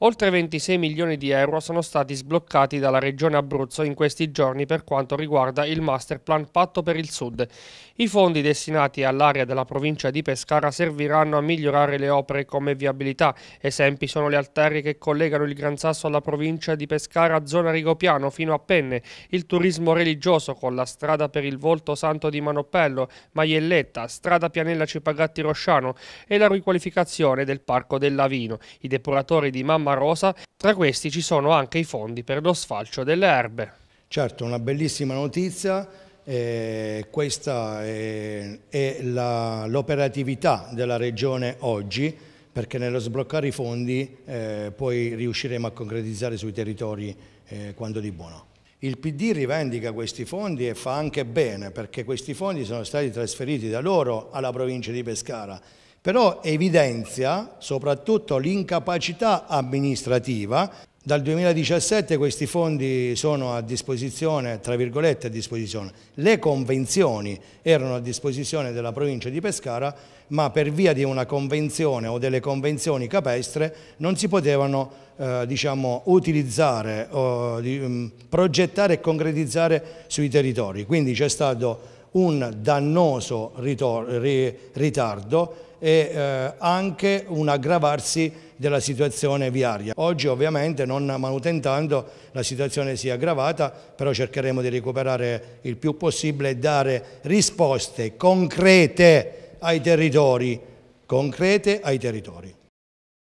Oltre 26 milioni di euro sono stati sbloccati dalla Regione Abruzzo in questi giorni per quanto riguarda il Master Plan Patto per il Sud. I fondi destinati all'area della provincia di Pescara serviranno a migliorare le opere come viabilità. Esempi sono le arterie che collegano il Gran Sasso alla provincia di Pescara, zona Rigopiano, fino a Penne, il turismo religioso con la strada per il Volto Santo di Manopello, Maielletta, strada Pianella Cipagatti Rosciano e la riqualificazione del Parco del Lavino. I depuratori di Mamma Gamma Rosa, tra questi ci sono anche i fondi per lo sfalcio delle erbe. Certo, una bellissima notizia, eh, questa è, è l'operatività della Regione oggi, perché nello sbloccare i fondi eh, poi riusciremo a concretizzare sui territori eh, quando di buono. Il PD rivendica questi fondi e fa anche bene perché questi fondi sono stati trasferiti da loro alla provincia di Pescara però evidenzia soprattutto l'incapacità amministrativa. Dal 2017 questi fondi sono a disposizione, tra virgolette a disposizione, le convenzioni erano a disposizione della provincia di Pescara, ma per via di una convenzione o delle convenzioni capestre non si potevano eh, diciamo, utilizzare, o, di, mm, progettare e concretizzare sui territori. Quindi c'è stato un dannoso ritardo e eh, anche un aggravarsi della situazione viaria. Oggi ovviamente non manutentando la situazione si è aggravata, però cercheremo di recuperare il più possibile e dare risposte concrete ai territori, concrete ai territori.